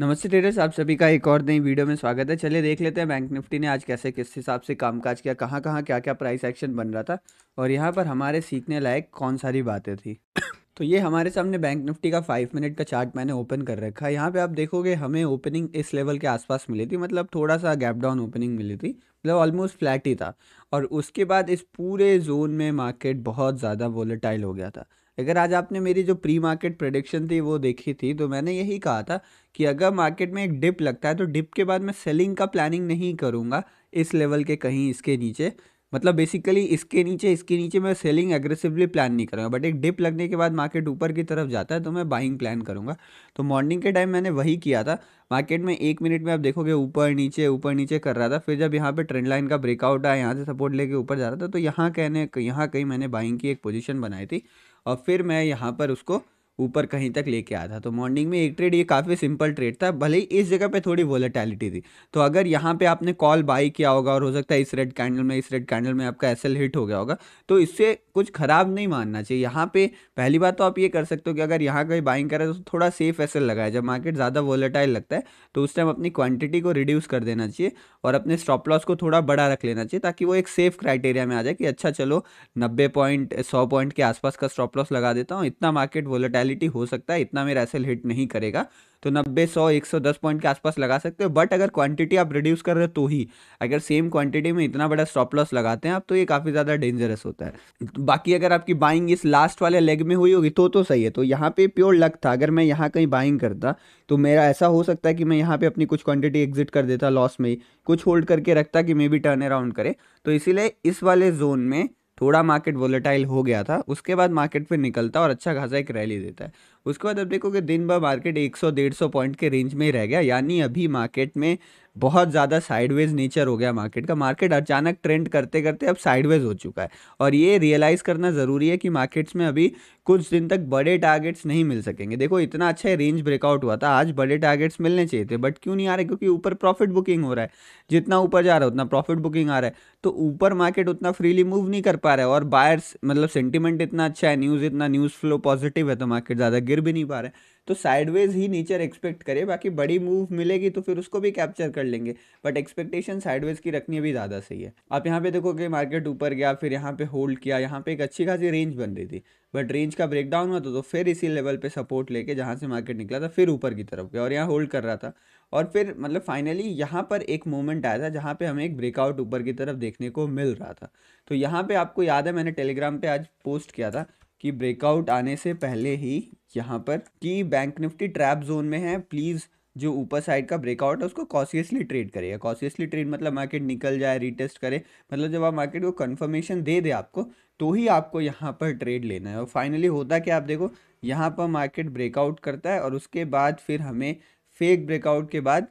नमस्ते ट्रेडर्स आप सभी का एक और नई वीडियो में स्वागत है चलिए देख लेते हैं बैंक निफ्टी ने आज कैसे किस हिसाब से कामकाज किया कहाँ कहाँ क्या क्या प्राइस एक्शन बन रहा था और यहाँ पर हमारे सीखने लायक कौन सारी बातें थी तो ये हमारे सामने बैंक निफ्टी का फाइव मिनट का चार्ट मैंने ओपन कर रखा है यहाँ पे आप देखोगे हमें ओपनिंग इस लेवल के आसपास मिली थी मतलब थोड़ा सा गैप डाउन ओपनिंग मिली थी मतलब ऑलमोस्ट फ्लैट ही था और उसके बाद इस पूरे जोन में मार्केट बहुत ज़्यादा वोलेटाइल हो गया था अगर आज आपने मेरी जो प्री मार्केट प्रडिक्शन थी वो देखी थी तो मैंने यही कहा था कि अगर मार्केट में एक डिप लगता है तो डिप के बाद मैं सेलिंग का प्लानिंग नहीं करूँगा इस लेवल के कहीं इसके नीचे मतलब बेसिकली इसके नीचे इसके नीचे मैं सेलिंग एग्रेसिवली प्लान नहीं करूँगा बट एक डिप लगने के बाद मार्केट ऊपर की तरफ जाता है तो मैं बाइंग प्लान करूँगा तो मॉर्निंग के टाइम मैंने वही किया था मार्केट में एक मिनट में आप देखोगे ऊपर नीचे ऊपर नीचे कर रहा था फिर जब यहाँ पे ट्रेंड लाइन का ब्रेकआउट आया यहाँ से सपोर्ट लेके ऊपर जा रहा था तो यहाँ कहने यहाँ कहीं मैंने बाइंग की एक पोजीशन बनाई थी और फिर मैं यहाँ पर उसको ऊपर कहीं तक लेके आया था तो मॉर्निंग में एक ट्रेड ये काफ़ी सिंपल ट्रेड था भले ही इस जगह पे थोड़ी वोलेटैलिटी थी तो अगर यहाँ पे आपने कॉल बाई किया होगा और हो सकता है इस रेड कैंडल में इस रेड कैंडल में आपका एस हिट हो गया होगा तो इससे कुछ ख़राब नहीं मानना चाहिए यहाँ पे पहली बात तो आप ये कर सकते हो कि अगर यहाँ कहीं बाइंग करें तो थोड़ा सेफ एस लगाए जब मार्केट ज़्यादा वोलेटाइल लगता है तो उस टाइम अपनी क्वान्टिटी को रिड्यूस कर देना चाहिए और अपने स्टॉप लॉस को थोड़ा बड़ा रख लेना चाहिए ताकि वो एक सेफ क्राइटेरिया में आ जाए कि अच्छा चलो नब्बे पॉइंट सौ पॉइंट के आसपास का स्टॉप लॉस लगा देता हूँ इतना मार्केट वोलेटाइल क्वालिटी हो सकता है इतना मेरा एसएल हिट नहीं करेगा तो 90 सौ 110 पॉइंट के आसपास लगा सकते हो बट अगर क्वांटिटी आप रिड्यूस कर रहे हो तो ही अगर सेम क्वांटिटी में इतना बड़ा स्टॉप लॉस लगाते हैं आप तो ये काफ़ी ज़्यादा डेंजरस होता है बाकी अगर आपकी बाइंग इस लास्ट वाले लेग में हुई होगी तो तो सही है तो यहाँ पे प्योर लक था अगर मैं यहाँ कहीं बाइंग करता तो मेरा ऐसा हो सकता है कि मैं यहाँ पर अपनी कुछ क्वांटिटी एग्जिट कर देता लॉस में कुछ होल्ड करके रखता कि मे बी टर्न अराउंड करे तो इसीलिए इस वाले जोन में थोड़ा मार्केट वोलेटाइल हो गया था उसके बाद मार्केट फिर निकलता और अच्छा खासा एक रैली देता है उसके बाद अब देखोगे दिन भर मार्केट 100 150 पॉइंट के रेंज में रह गया यानी अभी मार्केट में बहुत ज़्यादा साइडवेज नेचर हो गया मार्केट का मार्केट अचानक ट्रेंड करते करते अब साइडवेज हो चुका है और ये रियलाइज़ करना ज़रूरी है कि मार्केट्स में अभी कुछ दिन तक बड़े टारगेट्स नहीं मिल सकेंगे देखो इतना अच्छा रेंज ब्रेकआउट हुआ था आज बड़े टारगेट्स मिलने चाहिए थे बट क्यों नहीं आ रहे क्योंकि ऊपर प्रॉफिट बुकिंग हो रहा है जितना ऊपर जा रहा है उतना प्रॉफिट बुकिंग आ रहा है तो ऊपर मार्केट उतना फ्रीली मूव नहीं कर पा रहा है और बायर्स मतलब सेंटिमेंट इतना अच्छा है न्यूज़ इतना न्यूज़ फ्लो पॉजिटिव है तो मार्केट ज़्यादा गिर गिर भी नहीं पा रहे तो साइडवेज ही नेचर एक्सपेक्ट करे बाकी बड़ी मूव मिलेगी तो फिर उसको भी कैप्चर कर लेंगे बट एक्सपेक्टेशन साइडवेज की रखनी अभी ज़्यादा सही है आप यहाँ पे देखो कि मार्केट ऊपर गया फिर यहाँ पे होल्ड किया यहाँ पे एक अच्छी खासी रेंज बन रही थी बट रेंज का ब्रेकडाउन हुआ तो, तो फिर इसी लेवल पर सपोर्ट लेके जहाँ से मार्केट निकला था फिर ऊपर की तरफ गया और यहाँ होल्ड कर रहा था और फिर मतलब फाइनली यहाँ पर एक मोमेंट आया था जहाँ पे हमें एक ब्रेकआउट ऊपर की तरफ देखने को मिल रहा था तो यहाँ पे आपको याद है मैंने टेलीग्राम पे आज पोस्ट किया था कि ब्रेकआउट आने से पहले ही यहाँ पर कि बैंक निफ्टी ट्रैप जोन में है प्लीज़ जो ऊपर साइड का ब्रेकआउट है उसको कॉशियसली ट्रेड करे कॉशियसली ट्रेड मतलब मार्केट निकल जाए रीटेस्ट करे मतलब जब आप मार्केट को कंफर्मेशन दे दे आपको तो ही आपको यहाँ पर ट्रेड लेना है और फाइनली होता क्या आप देखो यहाँ पर मार्केट ब्रेकआउट करता है और उसके बाद फिर हमें फेक ब्रेकआउट के बाद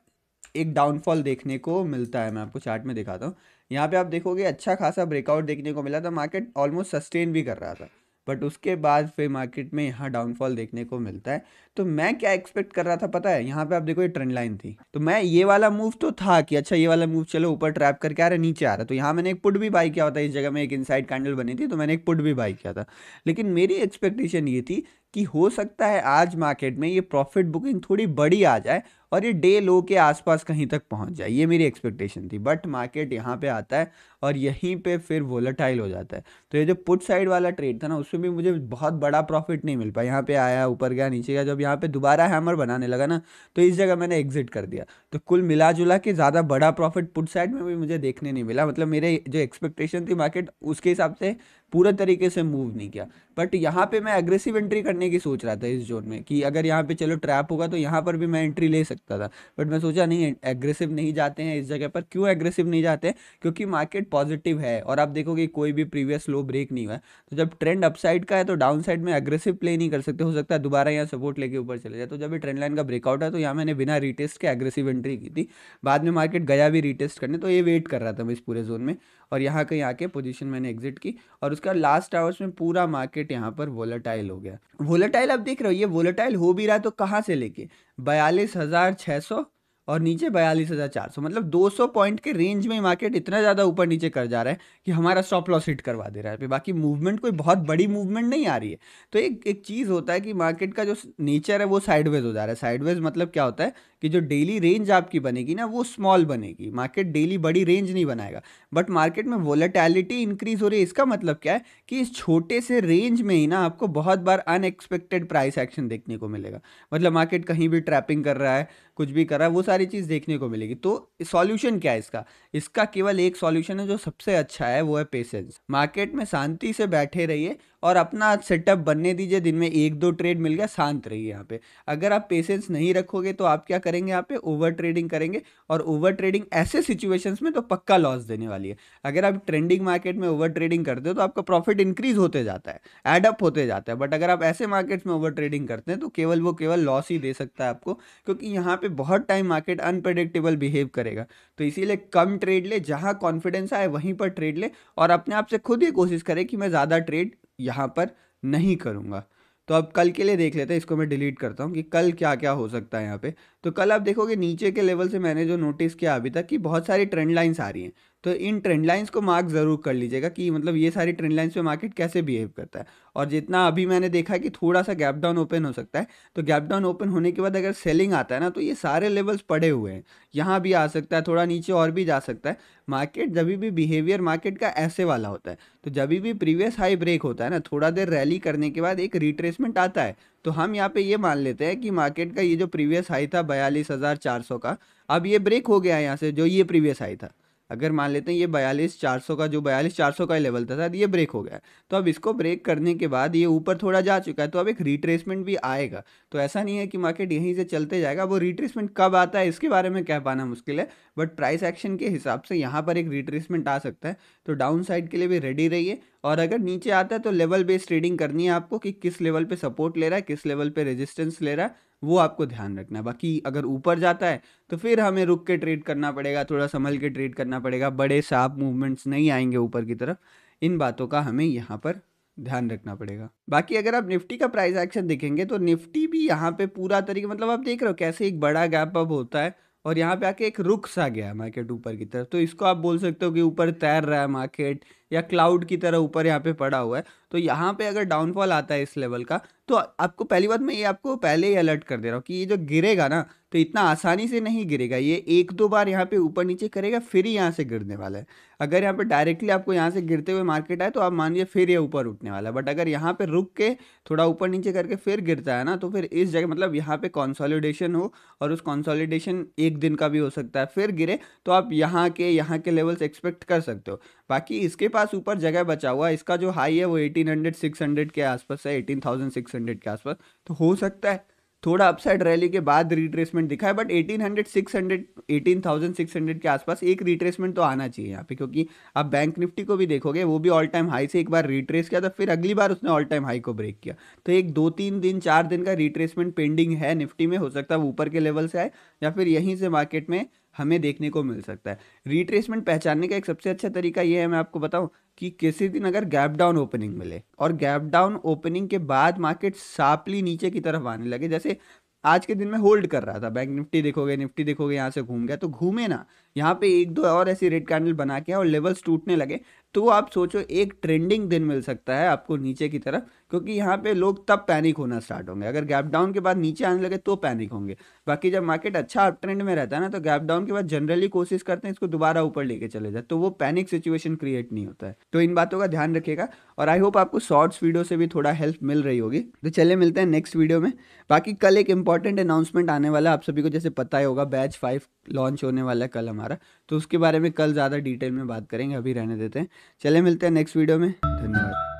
एक डाउनफॉल देखने को मिलता है मैं आपको चार्ट में दिखाता हूँ यहाँ पे आप देखोगे अच्छा खासा ब्रेकआउट देखने को मिला था मार्केट ऑलमोस्ट सस्टेन भी कर रहा था बट उसके बाद फिर मार्केट में यहाँ डाउनफॉल देखने को मिलता है तो मैं क्या एक्सपेक्ट कर रहा था पता है यहाँ पे आप देखो ये ट्रेंड लाइन थी तो मैं ये वाला मूव तो था कि अच्छा ये वाला मूव चलो ऊपर ट्रैप करके आ रहा नीचे आ रहा तो यहाँ मैंने एक पुट भी बाई किया होता इस जगह में एक इनसाइड कैंडल बनी थी तो मैंने एक पुट भी बाई किया था लेकिन मेरी एक्सपेक्टेशन ये थी कि हो सकता है आज मार्केट में ये प्रॉफिट बुकिंग थोड़ी बड़ी आ जाए और ये डे लो के आसपास कहीं तक पहुंच जाए ये मेरी एक्सपेक्टेशन थी बट मार्केट यहाँ पे आता है और यहीं पे फिर वोलाटाइल हो जाता है तो ये जो पुट साइड वाला ट्रेड था ना उसमें भी मुझे बहुत बड़ा प्रॉफिट नहीं मिल पाया यहाँ पे आया ऊपर गया नीचे गया जब यहाँ पे दोबारा हैमर बनाने लगा ना तो इस जगह मैंने एग्जिट कर दिया तो कुल मिला जुला के ज़्यादा बड़ा प्रॉफिट पुट साइड में भी मुझे देखने नहीं मिला मतलब मेरे जो एक्सपेक्टेशन थी मार्केट उसके हिसाब से पूरा तरीके से मूव नहीं किया बट यहाँ पे मैं एग्रेसिव एंट्री करने की सोच रहा था इस जोन में कि अगर यहाँ पे चलो ट्रैप होगा तो यहाँ पर भी मैं एंट्री ले सकता था बट मैं सोचा नहीं एग्रेसिव नहीं जाते हैं इस जगह पर क्यों एग्रेसिव नहीं जाते क्योंकि मार्केट पॉजिटिव है और आप देखोगे कोई भी प्रीवियस लो ब्रेक नहीं हुआ तो जब ट्रेंड अपसाइड का है तो डाउन साइड में एग्रेसिव प्ले नहीं कर सकते हो सकता है दोबारा यहाँ सपोर्ट लेके ऊपर चले जाए तो जब ये ट्रेंड लाइन का ब्रेकआउट है तो यहाँ मैंने बिना रिटेस्ट के एग्रेसिव एंट्री की थी बाद में मार्केट गया भी रिटेस्ट करने तो ये वेट कर रहा था मैं इस पूरे जोन में और यहाँ कहीं आके पोजिशन मैंने एग्जिट की और उसका लास्ट आवर्स में पूरा मार्केट यहाँ पर वोलेटाइल हो गया वोलेटाइल आप देख रहे हो ये वोलेटाइल हो भी रहा है तो कहाँ से लेके बयालीस हज़ार छः सौ और नीचे बयालीस हज़ार चार सौ मतलब दो सौ पॉइंट के रेंज में मार्केट इतना ज़्यादा ऊपर नीचे कर जा रहा है कि हमारा स्टॉप लॉस हिट करवा दे रहा है बाकी मूवमेंट कोई बहुत बड़ी मूवमेंट नहीं आ रही है तो एक एक चीज़ होता है कि मार्केट का जो नेचर है वो साइडवेज हो जा रहा है साइडवेज मतलब क्या होता है कि जो डेली रेंज आपकी बनेगी ना वो स्मॉल बनेगी मार्केट डेली बड़ी रेंज नहीं बनाएगा बट मार्केट में वोलेटैलिटी इंक्रीज हो रही है इसका मतलब क्या है कि इस छोटे से रेंज में ही ना आपको बहुत बार अनएक्सपेक्टेड प्राइस एक्शन देखने को मिलेगा मतलब मार्केट कहीं भी ट्रैपिंग कर रहा है कुछ भी कर रहा है वो सारी सारी चीज़ देखने को मिलेगी तो सॉल्यूशन क्या है इसका इसका केवल एक सॉल्यूशन है जो सबसे अच्छा है वो है पेशेंस मार्केट में शांति से बैठे रहिए और अपना सेटअप बनने दीजिए दिन में एक दो ट्रेड मिल गया शांत रहिए यहाँ पे अगर आप पेशेंस नहीं रखोगे तो आप क्या करेंगे यहाँ पे ओवर ट्रेडिंग करेंगे और ओवर ट्रेडिंग ऐसे सिचुएशंस में तो पक्का लॉस देने वाली है अगर आप ट्रेंडिंग मार्केट में ओवर ट्रेडिंग करते हो तो आपका प्रॉफिट इंक्रीज होते जाता है एडअप होते जाता है बट अगर आप ऐसे मार्केट्स में ओवर ट्रेडिंग करते हैं तो केवल वो केवल लॉस ही दे सकता है आपको क्योंकि यहाँ पर बहुत टाइम मार्केट अनप्रडिक्टेबल बिहेव करेगा तो इसीलिए कम ट्रेड ले जहाँ कॉन्फिडेंस आए वहीं पर ट्रेड ले और अपने आप से खुद ही कोशिश करे कि मैं ज़्यादा ट्रेड यहाँ पर नहीं करूँगा तो अब कल के लिए देख लेते हैं इसको मैं डिलीट करता हूँ कि कल क्या क्या हो सकता है यहाँ पे तो कल आप देखोगे नीचे के लेवल से मैंने जो नोटिस किया अभी तक कि बहुत सारी ट्रेंड लाइन्स आ रही हैं तो इन ट्रेंड लाइन्स को मार्क ज़रूर कर लीजिएगा कि मतलब ये सारी ट्रेंड लाइन्स पे मार्केट कैसे बिहेव करता है और जितना अभी मैंने देखा कि थोड़ा सा गैप डाउन ओपन हो सकता है तो गैप डाउन ओपन होने के बाद अगर सेलिंग आता है ना तो ये सारे लेवल्स पड़े हुए हैं यहाँ भी आ सकता है थोड़ा नीचे और भी जा सकता है मार्केट जब भी बिहेवियर मार्केट का ऐसे वाला होता है तो जब भी प्रीवियस हाई ब्रेक होता है ना थोड़ा देर रैली करने के बाद एक रिट्रेसमेंट आता है तो हम यहाँ पे ये मान लेते हैं कि मार्केट का ये जो प्रीवियस हाई था बयालीस हज़ार चार सौ का अब ये ब्रेक हो गया है यहाँ से जो ये प्रीवियस हाई था अगर मान लेते हैं ये बयालीस चार सौ का जो बयालीस चार सौ का लेवल था शायद ये ब्रेक हो गया तो अब इसको ब्रेक करने के बाद ये ऊपर थोड़ा जा चुका है तो अब एक रिट्रेसमेंट भी आएगा तो ऐसा नहीं है कि मार्केट यहीं से चलते जाएगा वो रिट्रेसमेंट कब आता है इसके बारे में कह पाना मुश्किल है बट प्राइस एक्शन के हिसाब से यहाँ पर एक रिट्रेसमेंट आ सकता है तो डाउन साइड के लिए भी रेडी रहिए और अगर नीचे आता है तो लेवल बेस्ड ट्रेडिंग करनी है आपको कि किस लेवल पर सपोर्ट ले रहा है किस लेवल पर रेजिस्टेंस ले रहा है वो आपको ध्यान रखना है बाकी अगर ऊपर जाता है तो फिर हमें रुक के ट्रेड करना पड़ेगा थोड़ा संभल के ट्रेड करना पड़ेगा बड़े साफ मूवमेंट्स नहीं आएंगे ऊपर की तरफ इन बातों का हमें यहाँ पर ध्यान रखना पड़ेगा बाकी अगर आप निफ्टी का प्राइस एक्शन देखेंगे तो निफ्टी भी यहाँ पे पूरा तरीके मतलब आप देख रहे हो कैसे एक बड़ा गैप अप होता है और यहाँ पे आके एक रुक सा गया है मार्केट ऊपर की तरफ तो इसको आप बोल सकते हो कि ऊपर तैर रहा है मार्केट या क्लाउड की तरह ऊपर यहाँ पे पड़ा हुआ है तो यहाँ पे अगर डाउनफॉल आता है इस लेवल का तो आपको पहली बात मैं ये आपको पहले ही अलर्ट कर दे रहा हूँ कि ये जो गिरेगा ना तो इतना आसानी से नहीं गिरेगा ये एक दो बार यहाँ पे ऊपर नीचे करेगा फिर ही यहाँ से गिरने वाला है अगर यहाँ पे डायरेक्टली आपको यहाँ से गिरते हुए मार्केट आए तो आप मानिए फिर ये ऊपर उठने वाला है बट अगर यहाँ पर रुक के थोड़ा ऊपर नीचे करके फिर गिरता है ना तो फिर इस जगह मतलब यहाँ पर कॉन्सॉलिडेशन हो और उस कॉन्सॉलिडेशन एक दिन का भी हो सकता है फिर गिरे तो आप यहाँ के यहाँ के लेवल्स एक्सपेक्ट कर सकते हो बाकी इसके पास ऊपर जगह बचा हुआ है इसका जो हाई है वो 1800 600 के आसपास है 18600 के आसपास तो हो सकता है थोड़ा अपसाइड रैली के बाद रिट्रेसमेंट दिखा है बट 1800 600 18600 के आसपास एक रिट्रेसमेंट तो आना चाहिए यहाँ पे क्योंकि आप बैंक निफ्टी को भी देखोगे वो भी ऑल टाइम हाई से एक बार रिट्रेस किया तो फिर अगली बार उसने ऑल टाइम हाई को ब्रेक किया तो एक दो तीन दिन चार दिन का रिट्रेसमेंट पेंडिंग है निफ्टी में हो सकता है ऊपर के लेवल से आए या फिर यहीं से मार्केट में हमें देखने को मिल सकता है रिट्रेसमेंट पहचानने का एक सबसे अच्छा तरीका ये है मैं आपको बताऊं कि किसी दिन अगर गैप डाउन ओपनिंग मिले और गैप डाउन ओपनिंग के बाद मार्केट सापली नीचे की तरफ आने लगे जैसे आज के दिन में होल्ड कर रहा था बैंक निफ्टी देखोगे निफ्टी देखोगे यहाँ से घूम गया तो घूमे ना यहाँ पे एक दो और ऐसी रेड कैंडल बना के और लेवल्स टूटने लगे तो आप सोचो एक ट्रेंडिंग दिन मिल सकता है आपको नीचे की तरफ क्योंकि यहाँ पे लोग तब पैनिक होना स्टार्ट होंगे अगर गैप डाउन के बाद नीचे आने लगे तो पैनिक होंगे बाकी जब मार्केट अच्छा अप ट्रेंड में रहता है ना तो गैप डाउन के बाद जनरली कोशिश करते हैं इसको दोबारा ऊपर लेके चले जाए तो वो पैनिक सिचुएशन क्रिएट नहीं होता है तो इन बातों का ध्यान रखेगा और आई होप आपको शॉर्ट्स वीडियो से भी थोड़ा हेल्प मिल रही होगी तो चले मिलते हैं नेक्स्ट वीडियो में बाकी कल एक इंपॉर्टेंट अनाउंसमेंट आने वाला है आप सभी को जैसे पता ही होगा बैच फाइव लॉन्च होने वाला है कल हमारा तो उसके बारे में कल ज़्यादा डिटेल में बात करेंगे अभी रहने देते हैं चले मिलते हैं नेक्स्ट वीडियो में धन्यवाद